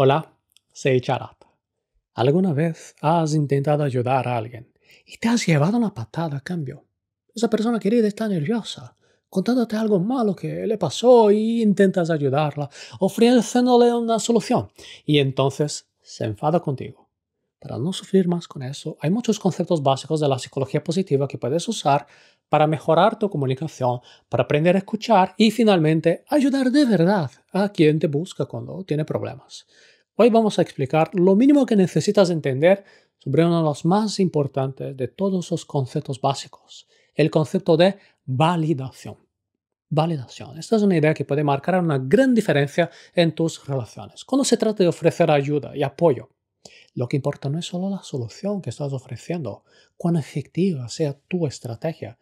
Hola, soy Charat. ¿Alguna vez has intentado ayudar a alguien y te has llevado una patada a cambio? Esa persona querida está nerviosa, contándote algo malo que le pasó y intentas ayudarla, ofreciéndole una solución y entonces se enfada contigo para no sufrir más con eso, hay muchos conceptos básicos de la psicología positiva que puedes usar para mejorar tu comunicación, para aprender a escuchar y finalmente ayudar de verdad a quien te busca cuando tiene problemas. Hoy vamos a explicar lo mínimo que necesitas entender sobre uno de los más importantes de todos los conceptos básicos, el concepto de validación. Validación. Esta es una idea que puede marcar una gran diferencia en tus relaciones. Cuando se trata de ofrecer ayuda y apoyo lo que importa no es solo la solución que estás ofreciendo, cuán efectiva sea tu estrategia.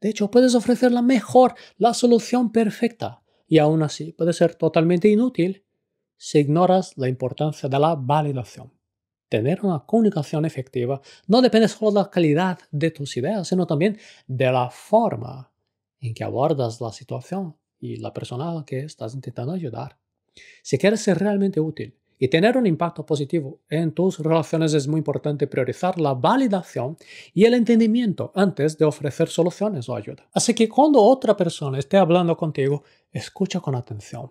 De hecho, puedes ofrecer la mejor, la solución perfecta, y aún así puede ser totalmente inútil si ignoras la importancia de la validación. Tener una comunicación efectiva no depende solo de la calidad de tus ideas, sino también de la forma en que abordas la situación y la persona a la que estás intentando ayudar. Si quieres ser realmente útil, y tener un impacto positivo en tus relaciones es muy importante priorizar la validación y el entendimiento antes de ofrecer soluciones o ayuda. Así que cuando otra persona esté hablando contigo, escucha con atención.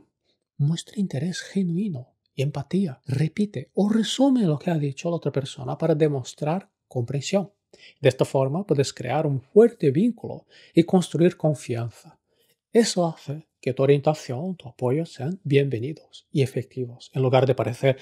Muestra interés genuino y empatía. Repite o resume lo que ha dicho la otra persona para demostrar comprensión. De esta forma puedes crear un fuerte vínculo y construir confianza. Eso hace que tu orientación, tu apoyo sean bienvenidos y efectivos, en lugar de parecer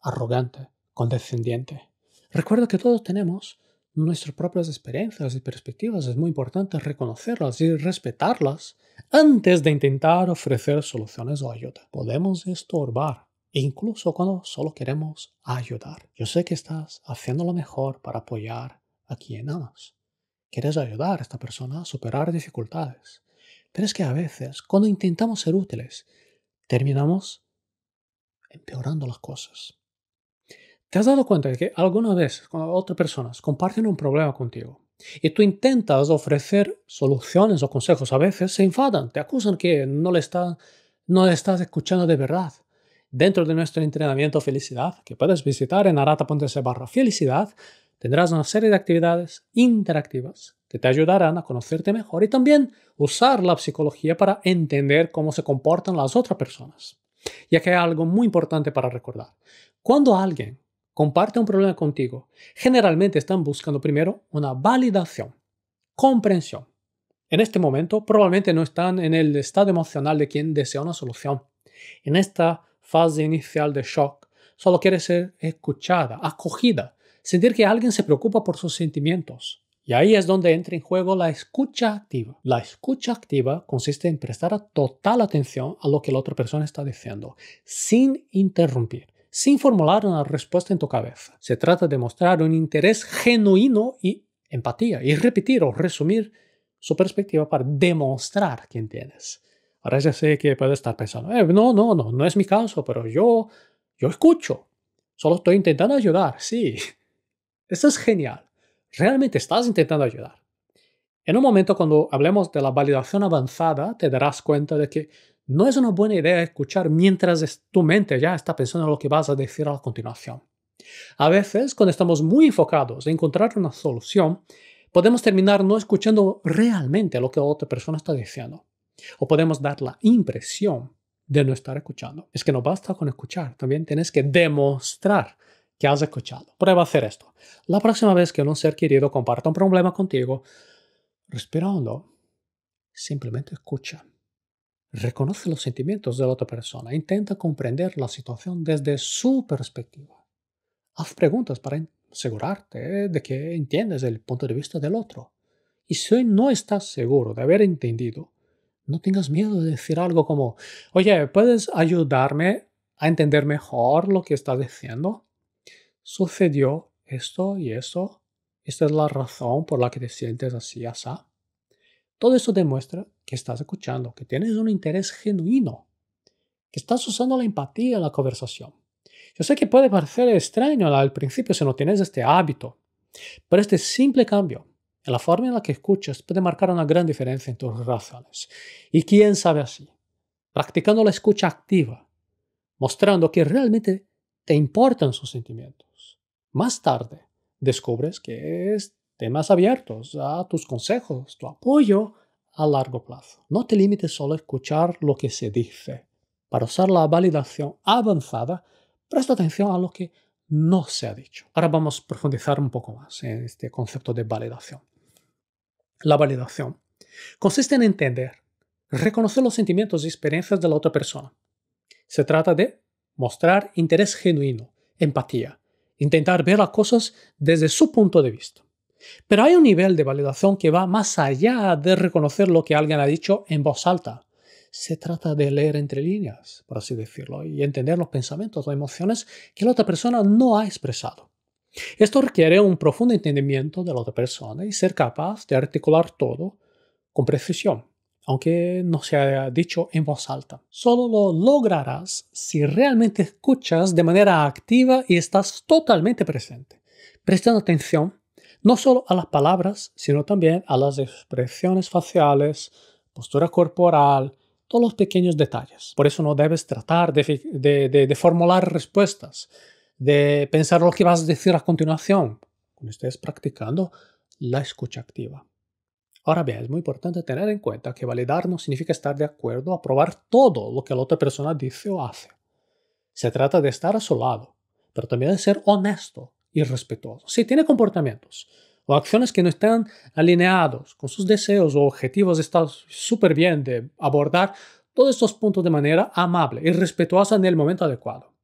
arrogante, condescendiente. Recuerda que todos tenemos nuestras propias experiencias y perspectivas. Es muy importante reconocerlas y respetarlas antes de intentar ofrecer soluciones o ayuda. Podemos estorbar, incluso cuando solo queremos ayudar. Yo sé que estás haciendo lo mejor para apoyar a quien amas. Quieres ayudar a esta persona a superar dificultades. Pero es que a veces, cuando intentamos ser útiles, terminamos empeorando las cosas. ¿Te has dado cuenta de que alguna vez cuando otras personas comparten un problema contigo y tú intentas ofrecer soluciones o consejos? A veces se enfadan, te acusan que no le, no le estás escuchando de verdad. Dentro de nuestro entrenamiento Felicidad, que puedes visitar en arata.se barra felicidad, tendrás una serie de actividades interactivas que te ayudarán a conocerte mejor y también usar la psicología para entender cómo se comportan las otras personas. Y que hay algo muy importante para recordar. Cuando alguien comparte un problema contigo, generalmente están buscando primero una validación, comprensión. En este momento probablemente no están en el estado emocional de quien desea una solución. En esta fase inicial de shock, solo quiere ser escuchada, acogida, sentir que alguien se preocupa por sus sentimientos. Y ahí es donde entra en juego la escucha activa. La escucha activa consiste en prestar total atención a lo que la otra persona está diciendo, sin interrumpir, sin formular una respuesta en tu cabeza. Se trata de mostrar un interés genuino y empatía, y repetir o resumir su perspectiva para demostrar quién tienes. Ahora ya sé que puede estar pensando, eh, no, no, no, no es mi caso, pero yo, yo escucho. Solo estoy intentando ayudar, sí. Eso es genial realmente estás intentando ayudar. En un momento cuando hablemos de la validación avanzada, te darás cuenta de que no es una buena idea escuchar mientras tu mente ya está pensando en lo que vas a decir a continuación. A veces, cuando estamos muy enfocados en encontrar una solución, podemos terminar no escuchando realmente lo que otra persona está diciendo. O podemos dar la impresión de no estar escuchando. Es que no basta con escuchar, también tienes que demostrar que has escuchado. Prueba a hacer esto. La próxima vez que un ser querido comparta un problema contigo, respirando, Simplemente escucha. Reconoce los sentimientos de la otra persona. Intenta comprender la situación desde su perspectiva. Haz preguntas para asegurarte de que entiendes el punto de vista del otro. Y si no estás seguro de haber entendido, no tengas miedo de decir algo como, oye, ¿puedes ayudarme a entender mejor lo que estás diciendo? sucedió esto y esto, esta es la razón por la que te sientes así, así. Todo eso demuestra que estás escuchando, que tienes un interés genuino, que estás usando la empatía en la conversación. Yo sé que puede parecer extraño al principio si no tienes este hábito, pero este simple cambio en la forma en la que escuchas puede marcar una gran diferencia en tus razones. Y quién sabe así, practicando la escucha activa, mostrando que realmente te importan sus sentimientos más tarde, descubres que es más abiertos a tus consejos, tu apoyo a largo plazo. No te limites solo a escuchar lo que se dice. Para usar la validación avanzada, presta atención a lo que no se ha dicho. Ahora vamos a profundizar un poco más en este concepto de validación. La validación consiste en entender, reconocer los sentimientos y experiencias de la otra persona. Se trata de mostrar interés genuino, empatía, intentar ver las cosas desde su punto de vista. Pero hay un nivel de validación que va más allá de reconocer lo que alguien ha dicho en voz alta. Se trata de leer entre líneas, por así decirlo, y entender los pensamientos o emociones que la otra persona no ha expresado. Esto requiere un profundo entendimiento de la otra persona y ser capaz de articular todo con precisión aunque no se dicho en voz alta. Solo lo lograrás si realmente escuchas de manera activa y estás totalmente presente, prestando atención no solo a las palabras, sino también a las expresiones faciales, postura corporal, todos los pequeños detalles. Por eso no debes tratar de formular respuestas, de pensar lo que vas a decir a continuación, cuando estés practicando la escucha activa. Ahora bien, es muy importante tener en cuenta que validar no significa estar de acuerdo a probar todo lo que la otra persona dice o hace. Se trata de estar a su lado, pero también de ser honesto y respetuoso. Si tiene comportamientos o acciones que no están alineados con sus deseos o objetivos, está súper bien de abordar todos estos puntos de manera amable y respetuosa en el momento adecuado.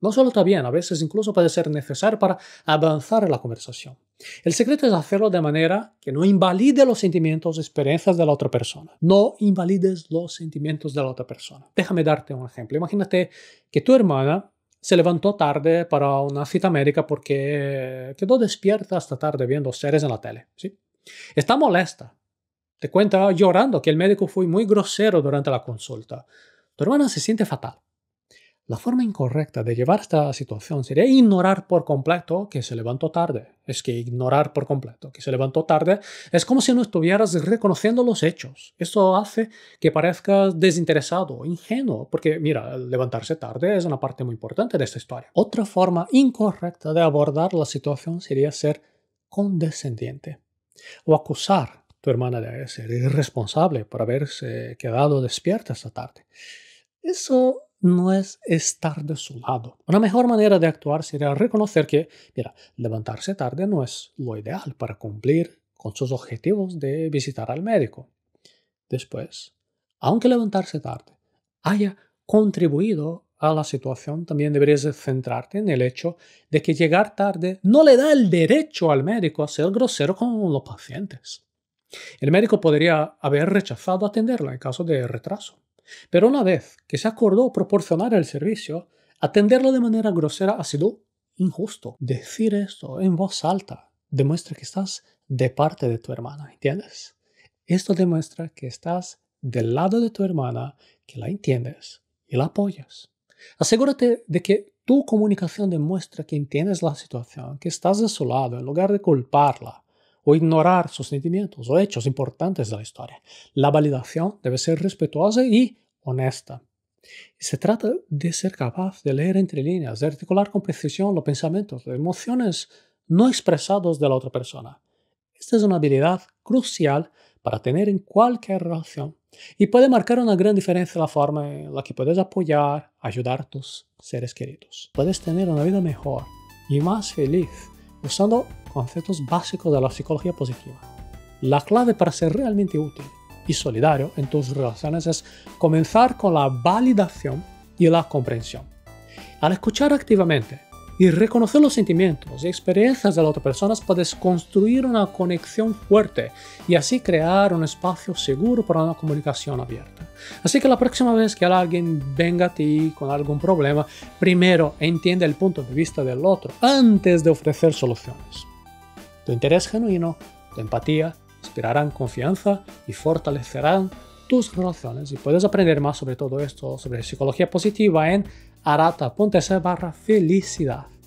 No solo está bien, a veces incluso puede ser necesario para avanzar en la conversación. El secreto es hacerlo de manera que no invalide los sentimientos o experiencias de la otra persona. No invalides los sentimientos de la otra persona. Déjame darte un ejemplo. Imagínate que tu hermana se levantó tarde para una cita médica porque quedó despierta hasta tarde viendo series en la tele. ¿sí? Está molesta. Te cuenta llorando que el médico fue muy grosero durante la consulta. Tu hermana se siente fatal. La forma incorrecta de llevar esta situación sería ignorar por completo que se levantó tarde. Es que ignorar por completo que se levantó tarde es como si no estuvieras reconociendo los hechos. Eso hace que parezcas desinteresado, ingenuo, porque mira, levantarse tarde es una parte muy importante de esta historia. Otra forma incorrecta de abordar la situación sería ser condescendiente o acusar a tu hermana de ser irresponsable por haberse quedado despierta esta tarde. Eso no es estar de su lado. Una mejor manera de actuar sería reconocer que, mira, levantarse tarde no es lo ideal para cumplir con sus objetivos de visitar al médico. Después, aunque levantarse tarde haya contribuido a la situación, también deberías centrarte en el hecho de que llegar tarde no le da el derecho al médico a ser grosero con los pacientes. El médico podría haber rechazado atenderla en caso de retraso. Pero una vez que se acordó proporcionar el servicio, atenderlo de manera grosera ha sido injusto. Decir esto en voz alta demuestra que estás de parte de tu hermana, ¿entiendes? Esto demuestra que estás del lado de tu hermana, que la entiendes y la apoyas. Asegúrate de que tu comunicación demuestra que entiendes la situación, que estás de su lado, en lugar de culparla o ignorar sus sentimientos o hechos importantes de la historia. La validación debe ser respetuosa y honesta. Se trata de ser capaz de leer entre líneas, de articular con precisión los pensamientos, las emociones no expresados de la otra persona. Esta es una habilidad crucial para tener en cualquier relación y puede marcar una gran diferencia en la forma en la que puedes apoyar, ayudar a tus seres queridos. Puedes tener una vida mejor y más feliz usando conceptos básicos de la psicología positiva. La clave para ser realmente útil y solidario en tus relaciones es comenzar con la validación y la comprensión. Al escuchar activamente y reconocer los sentimientos y experiencias de las otras personas, puedes construir una conexión fuerte y así crear un espacio seguro para una comunicación abierta. Así que la próxima vez que alguien venga a ti con algún problema, primero entiende el punto de vista del otro antes de ofrecer soluciones tu interés genuino, tu empatía, inspirarán confianza y fortalecerán tus relaciones. Y puedes aprender más sobre todo esto, sobre psicología positiva en arata.se barra felicidad.